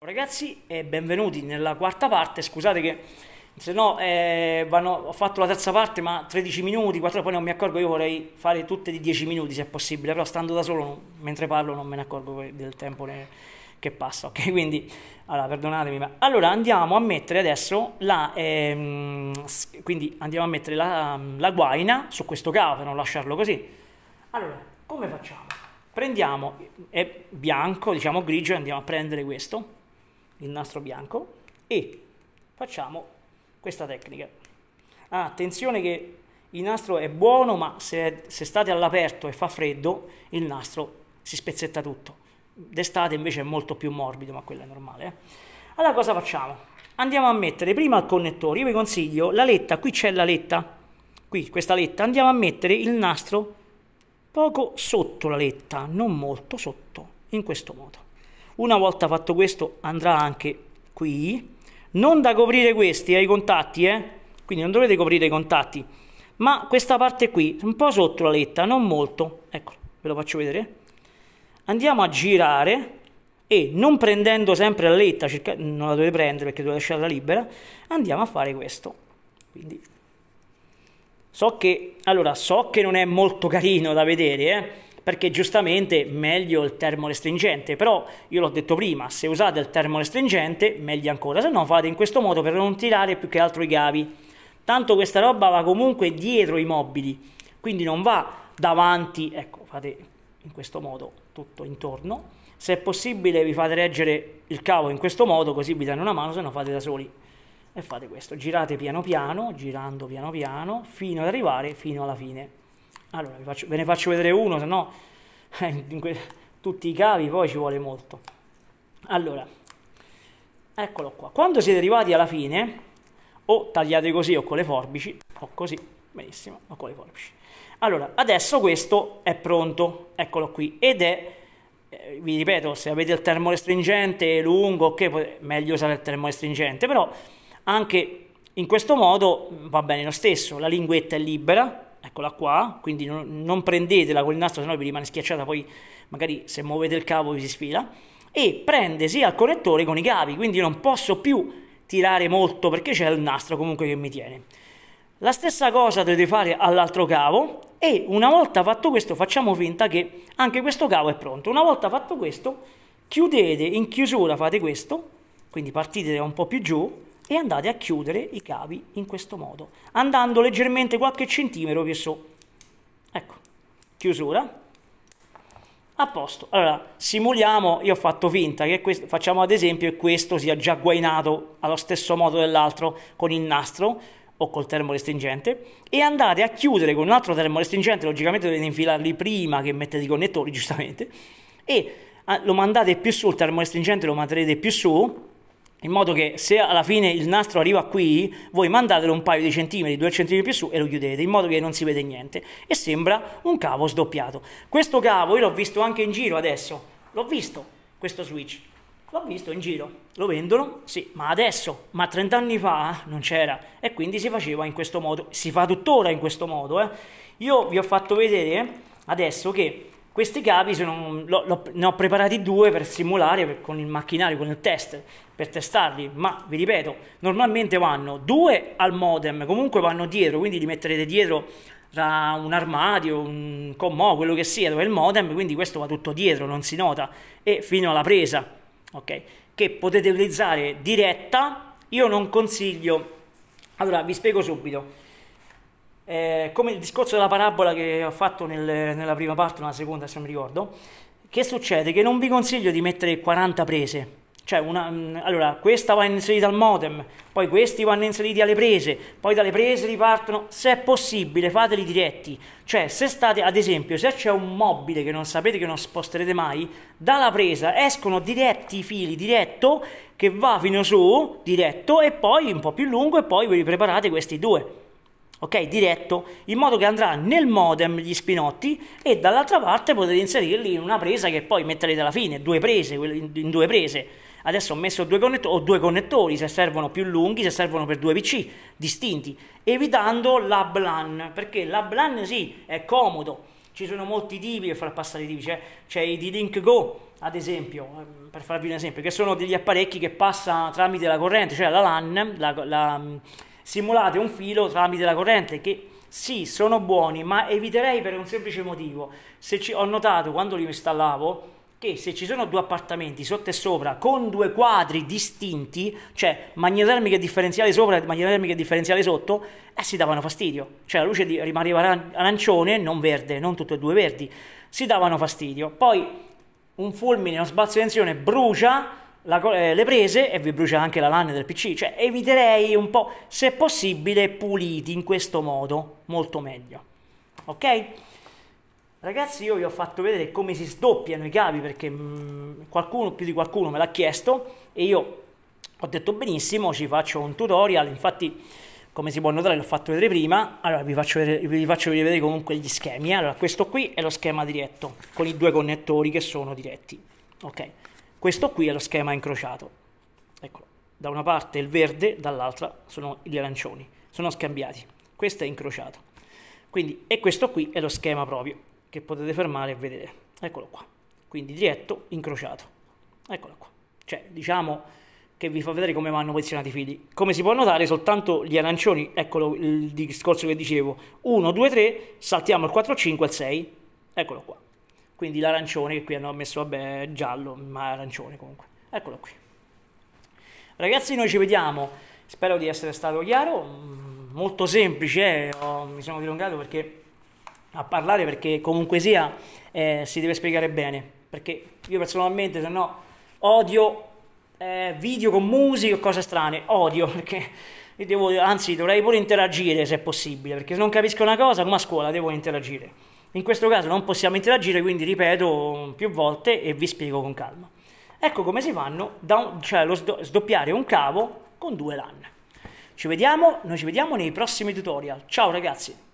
Ragazzi e eh, benvenuti nella quarta parte, scusate che se no eh, vanno, ho fatto la terza parte ma 13 minuti, 4, poi non mi accorgo, io vorrei fare tutte di 10 minuti se è possibile, però stando da solo non, mentre parlo non me ne accorgo del tempo ne, che passa, ok? Quindi allora perdonatemi, ma allora andiamo a mettere adesso la, ehm, quindi andiamo a mettere la, la guaina su questo cavo per non lasciarlo così. Allora, come facciamo? Prendiamo, eh, è bianco, diciamo grigio, e andiamo a prendere questo il nastro bianco e facciamo questa tecnica. Ah, attenzione che il nastro è buono, ma se, se state all'aperto e fa freddo, il nastro si spezzetta tutto. D'estate invece è molto più morbido, ma quello è normale. Eh? Allora cosa facciamo? Andiamo a mettere prima il connettore, io vi consiglio la letta, qui c'è la letta, qui questa letta, andiamo a mettere il nastro poco sotto la letta, non molto sotto, in questo modo. Una volta fatto questo andrà anche qui. Non da coprire questi, ai eh, contatti, eh? Quindi non dovete coprire i contatti. Ma questa parte qui, un po' sotto la letta, non molto. ecco ve lo faccio vedere. Andiamo a girare e non prendendo sempre la letta, cerca... non la dovete prendere perché dovete lasciarla libera, andiamo a fare questo. Quindi so che, allora, so che non è molto carino da vedere, eh? perché giustamente meglio il termorestringente, però io l'ho detto prima, se usate il termorestringente meglio ancora, se no fate in questo modo per non tirare più che altro i cavi. Tanto questa roba va comunque dietro i mobili, quindi non va davanti, ecco, fate in questo modo tutto intorno. Se è possibile vi fate reggere il cavo in questo modo, così vi danno una mano, se no fate da soli. E fate questo, girate piano piano, girando piano piano, fino ad arrivare fino alla fine. Allora, ve, faccio, ve ne faccio vedere uno, se no eh, que- tutti i cavi poi ci vuole molto. Allora, eccolo qua. Quando siete arrivati alla fine, o tagliate così o con le forbici, o così, benissimo, o con le forbici. Allora, adesso questo è pronto, eccolo qui, ed è, eh, vi ripeto, se avete il termorestringente lungo, che meglio usare il termorestringente, però anche in questo modo mm, va bene lo stesso, la linguetta è libera, eccola qua, quindi non, non prendetela con il nastro, sennò vi rimane schiacciata, poi magari se muovete il cavo vi si sfila, e prende sia il connettore con i cavi, quindi non posso più tirare molto perché c'è il nastro comunque che mi tiene. La stessa cosa dovete fare all'altro cavo e una volta fatto questo facciamo finta che anche questo cavo è pronto. Una volta fatto questo chiudete in chiusura, fate questo, quindi partite un po' più giù e andate a chiudere i cavi in questo modo, andando leggermente qualche centimetro più su. Ecco, chiusura. A posto. Allora, simuliamo, io ho fatto finta che questo, facciamo ad esempio che questo sia già guainato allo stesso modo dell'altro con il nastro o col termorestringente e andate a chiudere con un altro termorestringente, logicamente dovete infilarli prima che mettete i connettori, giustamente, e ah, lo mandate più su, il termorestringente lo manterrete più su in modo che se alla fine il nastro arriva qui, voi mandatelo un paio di centimetri, due centimetri più su e lo chiudete, in modo che non si vede niente e sembra un cavo sdoppiato. Questo cavo io l'ho visto anche in giro adesso, l'ho visto questo switch, l'ho visto in giro, lo vendono, sì, ma adesso, ma 30 anni fa non c'era e quindi si faceva in questo modo, si fa tuttora in questo modo. Eh. Io vi ho fatto vedere adesso che questi cavi sono, lo, lo, ne ho preparati due per simulare per, con il macchinario, con il test, per testarli, ma vi ripeto, normalmente vanno due al modem, comunque vanno dietro, quindi li metterete dietro tra un armadio, un commo, quello che sia, dove è il modem, quindi questo va tutto dietro, non si nota, e fino alla presa, ok? Che potete utilizzare diretta, io non consiglio, allora vi spiego subito, eh, come il discorso della parabola che ho fatto nel, nella prima parte, nella seconda se non mi ricordo, che succede? Che non vi consiglio di mettere 40 prese, cioè una, mh, mm, allora questa va inserita al modem, poi questi vanno inseriti alle prese, poi dalle prese ripartono, se è possibile fateli diretti, cioè se state ad esempio se c'è un mobile che non sapete che non sposterete mai, dalla presa escono diretti i fili, diretto che va fino su, diretto e poi un po' più lungo e poi vi preparate questi due ok, diretto, in modo che andrà nel modem gli spinotti e dall'altra parte potete inserirli in una presa che poi metterete alla fine, due prese, in due prese. Adesso ho messo due connettori, due connettori se servono più lunghi, se servono per due PC distinti, evitando la LAN, perché la LAN sì, è comodo, ci sono molti tipi per far passare i tipi, c'è, c'è i D-Link Go ad esempio, ehm, per farvi un esempio, che sono degli apparecchi che passano tramite la corrente, cioè la LAN, la, la simulate un filo tramite la corrente che sì, sono buoni, ma eviterei per un semplice motivo. Se ci, ho notato quando li installavo che se ci sono due appartamenti sotto e sopra con due quadri distinti, cioè magnetotermica e differenziale sopra e magnetotermica e differenziale sotto, eh, si davano fastidio. Cioè la luce di, rimaneva arancione, non verde, non tutte e due verdi. Si davano fastidio. Poi un fulmine, uno spazio di tensione brucia la, eh, le prese e vi brucia anche la LAN del PC. Cioè, eviterei un po', se possibile, puliti in questo modo, molto meglio. Ok? Ragazzi, io vi ho fatto vedere come si sdoppiano i cavi perché mh, mm, qualcuno, più di qualcuno me l'ha chiesto e io ho detto benissimo, ci faccio un tutorial, infatti come si può notare l'ho fatto vedere prima, allora vi faccio vedere, vi faccio vedere comunque gli schemi, allora questo qui è lo schema diretto con i due connettori che sono diretti, ok? Questo qui è lo schema incrociato. Eccolo. Da una parte il verde, dall'altra sono gli arancioni. Sono scambiati. Questo è incrociato. Quindi, e questo qui è lo schema proprio, che potete fermare e vedere. Eccolo qua. Quindi diretto, incrociato. Eccolo qua. Cioè, diciamo che vi fa vedere come vanno posizionati i fili. Come si può notare, soltanto gli arancioni, eccolo il discorso che dicevo, 1, 2, 3, saltiamo il 4, 5 il 6, eccolo qua quindi l'arancione che qui hanno messo vabbè giallo ma arancione comunque eccolo qui ragazzi noi ci vediamo spero di essere stato chiaro mm, molto semplice eh? oh, mi sono dilungato perché a parlare perché comunque sia eh, si deve spiegare bene perché io personalmente se no odio eh, video con musica cose strane odio perché io devo, anzi dovrei pure interagire se è possibile perché se non capisco una cosa come a scuola devo interagire in questo caso non possiamo interagire, quindi ripeto più volte e vi spiego con calma. Ecco come si fanno un, cioè lo sdoppiare un cavo con due LAN. Ci vediamo, noi ci vediamo nei prossimi tutorial. Ciao ragazzi!